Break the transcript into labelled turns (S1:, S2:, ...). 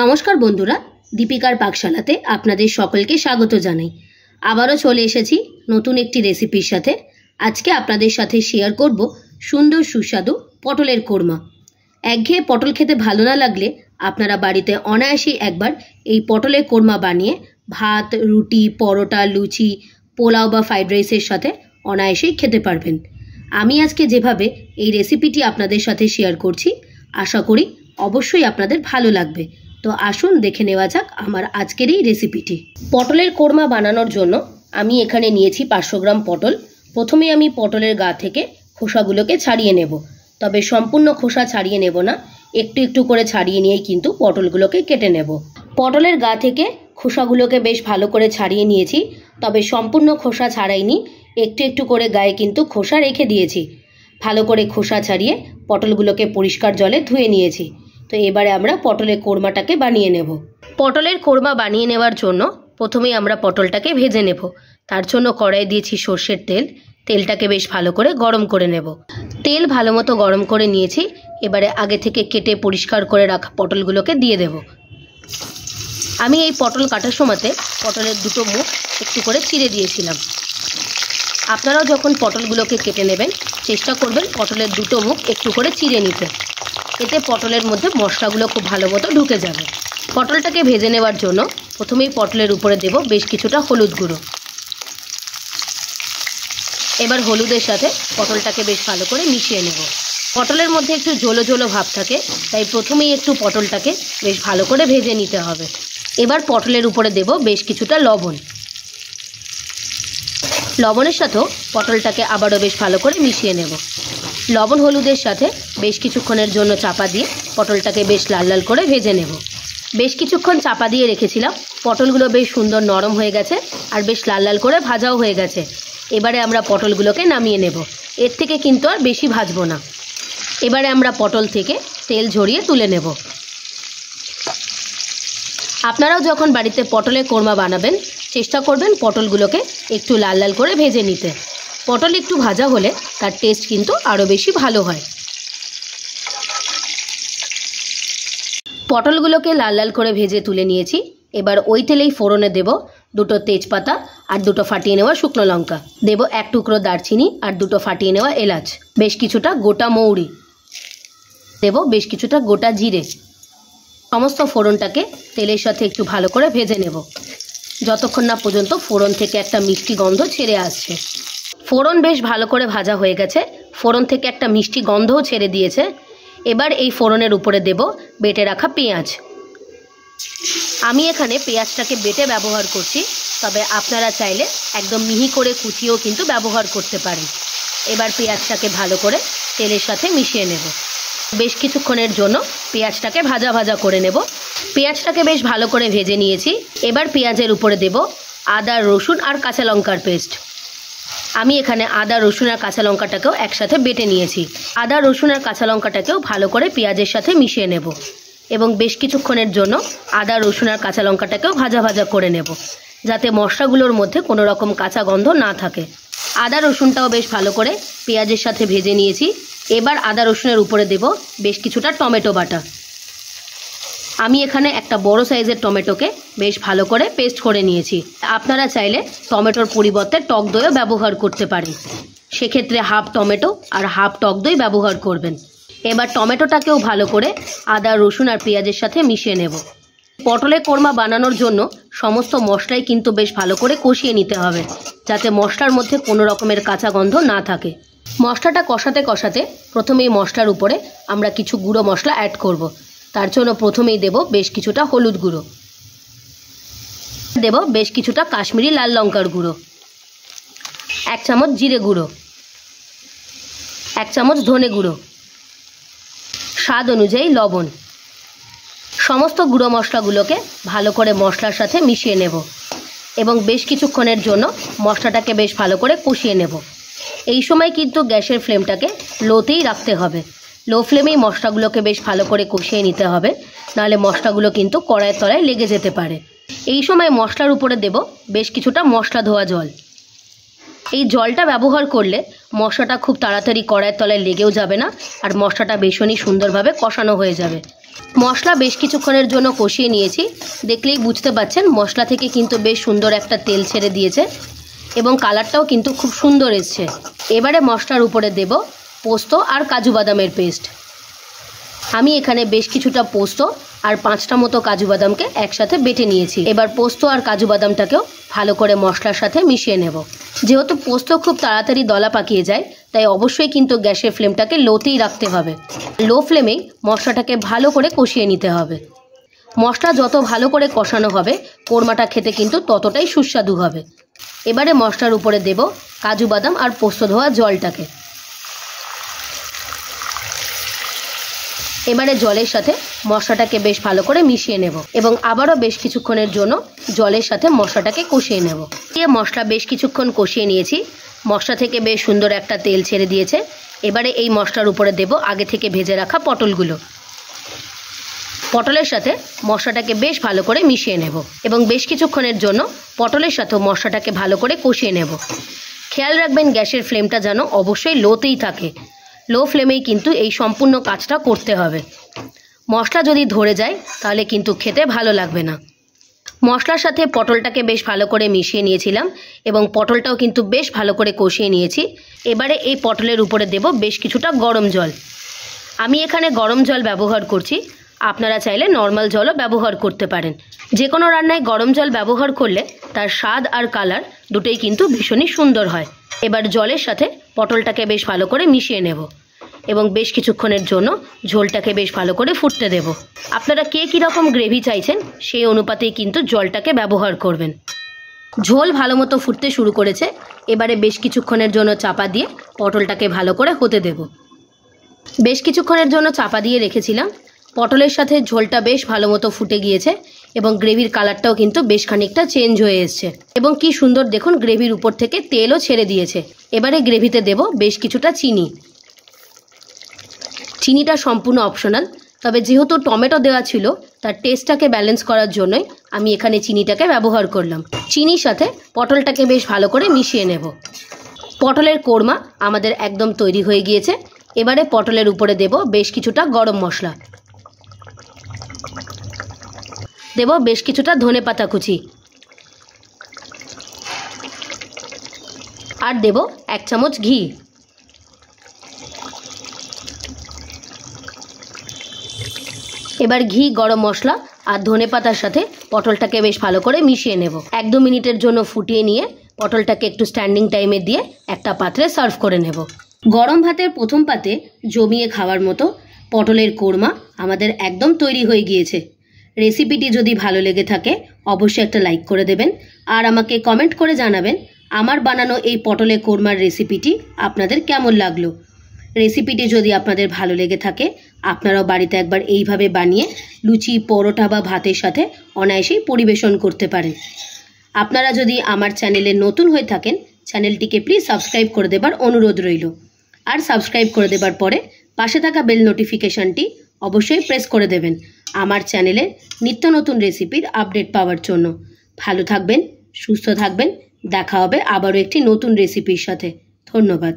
S1: নমস্কার বন্ধুরা দীপিকার পাকশালাতে আপনাদের সকলকে স্বাগত জানাই আবারও চলে এসেছি নতুন একটি রেসিপির সাথে আজকে আপনাদের সাথে শেয়ার করব সুন্দর সুস্বাদু পটলের কোরমা একঘেয়ে পটল খেতে ভালো না লাগলে আপনারা বাড়িতে অনায়াসেই একবার এই পটলের কোরমা বানিয়ে ভাত রুটি পরোটা লুচি পোলাও বা ফ্রাইড রাইসের সাথে অনায়াসেই খেতে পারবেন আমি আজকে যেভাবে এই রেসিপিটি আপনাদের সাথে শেয়ার করছি আশা করি অবশ্যই আপনাদের ভালো লাগবে তো আসুন দেখে নেওয়া যাক আমার আজকের এই রেসিপিটি পটলের কোরমা বানানোর জন্য আমি এখানে নিয়েছি পাঁচশো গ্রাম পটল প্রথমে আমি পটলের গা থেকে খোসাগুলোকে ছাড়িয়ে নেব তবে সম্পূর্ণ খোসা ছাড়িয়ে নেব না একটু একটু করে ছাড়িয়ে নিয়েই কিন্তু পটলগুলোকে কেটে নেব পটলের গা থেকে খোসাগুলোকে বেশ ভালো করে ছাড়িয়ে নিয়েছি তবে সম্পূর্ণ খোসা ছাড়াইনি একটু একটু করে গায়ে কিন্তু খোসা রেখে দিয়েছি ভালো করে খোসা ছাড়িয়ে পটলগুলোকে পরিষ্কার জলে ধুয়ে নিয়েছি তো এবারে আমরা পটলের কোরমাটাকে বানিয়ে নেব পটলের কোরমা বানিয়ে নেওয়ার জন্য প্রথমেই আমরা পটলটাকে ভেজে নেব তার জন্য কড়াই দিয়েছি সর্ষের তেল তেলটাকে বেশ ভালো করে গরম করে নেব তেল ভালো মতো গরম করে নিয়েছি এবারে আগে থেকে কেটে পরিষ্কার করে রাখা পটলগুলোকে দিয়ে দেব আমি এই পটল কাটার সময়তে পটলের দুটো মুখ একটু করে চিড়ে দিয়েছিলাম আপনারাও যখন পটলগুলোকে কেটে নেবেন চেষ্টা করবেন পটলের দুটো মুখ একটু করে চিড়ে নিতে এতে পটলের মধ্যে মশলাগুলো খুব ভালো মতো ঢুকে যাবে পটলটাকে ভেজে নেওয়ার জন্য প্রথমেই পটলের উপরে দেব বেশ কিছুটা হলুদ গুঁড়ো এবার হলুদের সাথে পটলটাকে বেশ ভালো করে মিশিয়ে নেব পটলের মধ্যে একটু জোলো জোলো ভাব থাকে তাই প্রথমেই একটু পটলটাকে বেশ ভালো করে ভেজে নিতে হবে এবার পটলের উপরে দেব বেশ কিছুটা লবণ লবণের সাথেও পটলটাকে আবারও বেশ ভালো করে মিশিয়ে নেব লবণ হলুদের সাথে বেশ কিছুক্ষণের জন্য চাপা দিয়ে পটলটাকে বেশ লাল লাল করে ভেজে নেব বেশ কিছুক্ষণ চাপা দিয়ে রেখেছিলাম পটলগুলো বেশ সুন্দর নরম হয়ে গেছে আর বেশ লাল লাল করে ভাজাও হয়ে গেছে এবারে আমরা পটলগুলোকে নামিয়ে নেব এর থেকে কিন্তু আর বেশি ভাজবো না এবারে আমরা পটল থেকে তেল ঝরিয়ে তুলে নেব আপনারাও যখন বাড়িতে পটলের কোরমা বানাবেন চেষ্টা করবেন পটলগুলোকে একটু লাল লাল করে ভেজে নিতে পটল একটু ভাজা হলে তার টেস্ট কিন্তু আরও বেশি ভালো হয় পটলগুলোকে লাল লাল করে ভেজে তুলে নিয়েছি এবার ওই তেলেই ফোড়নে দেব দুটো তেজপাতা আর দুটো ফাটিয়ে নেওয়া শুকনো লঙ্কা দেব এক টুকরো দারচিনি আর দুটো ফাটিয়ে নেওয়া এলাচ বেশ কিছুটা গোটা মৌরি দেব বেশ কিছুটা গোটা জিরে সমস্ত ফোড়নটাকে তেলের সাথে একটু ভালো করে ভেজে নেব যতক্ষণ না পর্যন্ত ফোড়ন থেকে একটা মিষ্টি গন্ধ ছেড়ে আসছে ফোড়ন বেশ ভালো করে ভাজা হয়ে গেছে ফোড়ন থেকে একটা মিষ্টি গন্ধও ছেড়ে দিয়েছে এবার এই ফোড়নের উপরে দেব বেটে রাখা পেঁয়াজ আমি এখানে পেঁয়াজটাকে বেটে ব্যবহার করছি তবে আপনারা চাইলে একদম মিহি করে কুচিয়েও কিন্তু ব্যবহার করতে পারেন এবার পেঁয়াজটাকে ভালো করে তেলের সাথে মিশিয়ে নেব বেশ কিছুক্ষণের জন্য পেঁয়াজটাকে ভাজা ভাজা করে নেব পেঁয়াজটাকে বেশ ভালো করে ভেজে নিয়েছি এবার পেঁয়াজের উপরে দেব আদা রসুন আর কাঁচা লঙ্কার পেস্ট আমি এখানে আদা রসুন আর কাঁচা লঙ্কাটাকেও একসাথে বেটে নিয়েছি আদা রসুন আর কাঁচা লঙ্কাটাকেও ভালো করে পেঁয়াজের সাথে মিশিয়ে নেব এবং বেশ কিছুক্ষণের জন্য আদা রসুন আর কাঁচা লঙ্কাটাকেও ভাজা ভাজা করে নেব যাতে মশলাগুলোর মধ্যে কোনো রকম কাঁচা গন্ধ না থাকে আদা রসুনটাও বেশ ভালো করে পেঁয়াজের সাথে ভেজে নিয়েছি এবার আদা রসুনের উপরে দেব বেশ কিছুটা টমেটো বাটা আমি এখানে একটা বড় সাইজের টমেটোকে বেশ ভালো করে পেস্ট করে নিয়েছি আপনারা চাইলে টমেটোর পরিবর্তে টক দইও ব্যবহার করতে পারেন সেক্ষেত্রে হাফ টমেটো আর হাফ টক দই ব্যবহার করবেন এবার টমেটোটাকেও ভালো করে আদা রসুন আর পেঁয়াজের সাথে মিশিয়ে নেব পটলের কোরমা বানানোর জন্য সমস্ত মশলাই কিন্তু বেশ ভালো করে কষিয়ে নিতে হবে যাতে মশলার মধ্যে কোনো রকমের কাঁচা গন্ধ না থাকে মশলাটা কষাতে কষাতে প্রথমে এই মশলার উপরে আমরা কিছু গুঁড়ো মশলা অ্যাড করব। তার জন্য প্রথমেই দেব বেশ কিছুটা হলুদ গুঁড়ো দেব বেশ কিছুটা কাশ্মীরি লাল লঙ্কার গুঁড়ো এক চামচ জিরে গুঁড়ো এক চামচ ধনে গুঁড়ো স্বাদ অনুযায়ী লবণ সমস্ত গুঁড়ো মশলাগুলোকে ভালো করে মশলার সাথে মিশিয়ে নেব এবং বেশ কিছুক্ষণের জন্য মশলাটাকে বেশ ভালো করে কষিয়ে নেব এই সময় কিন্তু গ্যাসের ফ্লেমটাকে লোতেই রাখতে হবে লো ফ্লেমেই মশলাগুলোকে বেশ ভালো করে কষিয়ে নিতে হবে নাহলে মশলাগুলো কিন্তু কড়াইয়ের তলায় লেগে যেতে পারে এই সময় মশলার উপরে দেব বেশ কিছুটা মশলা ধোয়া জল এই জলটা ব্যবহার করলে মশলাটা খুব তাড়াতাড়ি কড়াইয়ের তলায় লেগেও যাবে না আর মশলাটা বেশনই সুন্দরভাবে কষানো হয়ে যাবে মশলা বেশ কিছুক্ষণের জন্য কষিয়ে নিয়েছি দেখলেই বুঝতে পাচ্ছেন মশলা থেকে কিন্তু বেশ সুন্দর একটা তেল ছেড়ে দিয়েছে এবং কালারটাও কিন্তু খুব সুন্দর এসছে এবারে মশলার উপরে দেব পোস্ত আর কাজু বাদামের পেস্ট আমি এখানে বেশ কিছুটা পোস্ত আর পাঁচটা মতো কাজু বাদামকে একসাথে বেটে নিয়েছি এবার পোস্ত আর কাজু বাদামটাকেও ভালো করে মশলার সাথে মিশিয়ে নেব যেহেতু পোস্ত খুব তাড়াতাড়ি দলা পাকিয়ে যায় তাই অবশ্যই কিন্তু গ্যাসের ফ্লেমটাকে লোতেই রাখতে হবে লো ফ্লেমেই মশলাটাকে ভালো করে কষিয়ে নিতে হবে মশলা যত ভালো করে কষানো হবে কোরমাটা খেতে কিন্তু ততটাই সুস্বাদু হবে এবারে মশলার উপরে দেব কাজু বাদাম আর পোস্ত ধোয়া জলটাকে এবারে জলের সাথে মশলাটাকে বেশ ভালো করে মিশিয়ে নেব এবং আবারও বেশ কিছুক্ষণের জন্য জলের সাথে মশলাটাকে কষিয়ে নেব দিয়ে মশলা বেশ কিছুক্ষণ কষিয়ে নিয়েছি মশলা থেকে বেশ সুন্দর একটা তেল ছেড়ে দিয়েছে এবারে এই মশলার উপরে দেব আগে থেকে ভেজে রাখা পটলগুলো পটলের সাথে মশলাটাকে বেশ ভালো করে মিশিয়ে নেব এবং বেশ কিছুক্ষণের জন্য পটলের সাথে মশলাটাকে ভালো করে কষিয়ে নেব খেয়াল রাখবেন গ্যাসের ফ্লেমটা যেন অবশ্যই লোতেই থাকে লো ফ্লেমেই কিন্তু এই সম্পূর্ণ কাজটা করতে হবে মশলা যদি ধরে যায় তাহলে কিন্তু খেতে ভালো লাগবে না মশলার সাথে পটলটাকে বেশ ভালো করে মিশিয়ে নিয়েছিলাম এবং পটলটাও কিন্তু বেশ ভালো করে কষিয়ে নিয়েছি এবারে এই পটলের উপরে দেব বেশ কিছুটা গরম জল আমি এখানে গরম জল ব্যবহার করছি আপনারা চাইলে নর্মাল জলও ব্যবহার করতে পারেন যে কোনো রান্নায় গরম জল ব্যবহার করলে তার স্বাদ আর কালার দুটোই কিন্তু ভীষণই সুন্দর হয় এবার জলের সাথে পটলটাকে বেশ ভালো করে মিশিয়ে নেব এবং বেশ কিছুক্ষণের জন্য ঝোলটাকে বেশ ভালো করে ফুটতে দেব আপনারা কে রকম গ্রেভি চাইছেন সেই অনুপাতেই কিন্তু জলটাকে ব্যবহার করবেন ঝোল ভালো মতো ফুটতে শুরু করেছে এবারে বেশ কিছুক্ষণের জন্য চাপা দিয়ে পটলটাকে ভালো করে হতে দেব বেশ কিছুক্ষণের জন্য চাপা দিয়ে রেখেছিলাম পটলের সাথে ঝোলটা বেশ ভালো মতো ফুটে গিয়েছে এবং গ্রেভির কালারটাও কিন্তু বেশ খানিকটা চেঞ্জ হয়ে এসছে এবং কি সুন্দর দেখুন গ্রেভির উপর থেকে তেলও ছেড়ে দিয়েছে এবারে গ্রেভিতে দেব বেশ কিছুটা চিনি চিনিটা সম্পূর্ণ অপশনাল তবে যেহেতু টমেটো দেওয়া ছিল তার টেস্টটাকে ব্যালেন্স করার জন্যই আমি এখানে চিনিটাকে ব্যবহার করলাম চিনির সাথে পটলটাকে বেশ ভালো করে মিশিয়ে নেব পটলের কোরমা আমাদের একদম তৈরি হয়ে গিয়েছে এবারে পটলের উপরে দেব বেশ কিছুটা গরম মশলা দেব বেশ কিছুটা ধনে পাতা কুচি আর দেব এক চামচ ঘি এবার ঘি গরম মশলা আর ধনে পাতার সাথে পটলটাকে বেশ ভালো করে মিশিয়ে নেব এক দু মিনিটের জন্য ফুটিয়ে নিয়ে পটলটাকে একটু স্ট্যান্ডিং টাইমে দিয়ে একটা পাত্রে সার্ভ করে নেব গরম ভাতের প্রথম পাতে জমিয়ে খাওয়ার মতো পটলের কোরমা আমাদের একদম তৈরি হয়ে গিয়েছে রেসিপিটি যদি ভালো লেগে থাকে অবশ্যই একটা লাইক করে দেবেন আর আমাকে কমেন্ট করে জানাবেন আমার বানানো এই পটলে কোরমার রেসিপিটি আপনাদের কেমন লাগলো রেসিপিটি যদি আপনাদের ভালো লেগে থাকে আপনারাও বাড়িতে একবার এইভাবে বানিয়ে লুচি পরোটা বা ভাতের সাথে অনায়াসেই পরিবেশন করতে পারেন আপনারা যদি আমার চ্যানেলে নতুন হয়ে থাকেন চ্যানেলটিকে প্লিজ সাবস্ক্রাইব করে দেবার অনুরোধ রইল আর সাবস্ক্রাইব করে দেবার পরে পাশে থাকা বেল নোটিফিকেশানটি অবশ্যই প্রেস করে দেবেন আমার চ্যানেলে নিত্য নতুন রেসিপির আপডেট পাওয়ার জন্য ভালো থাকবেন সুস্থ থাকবেন দেখা হবে আবারও একটি নতুন রেসিপির সাথে ধন্যবাদ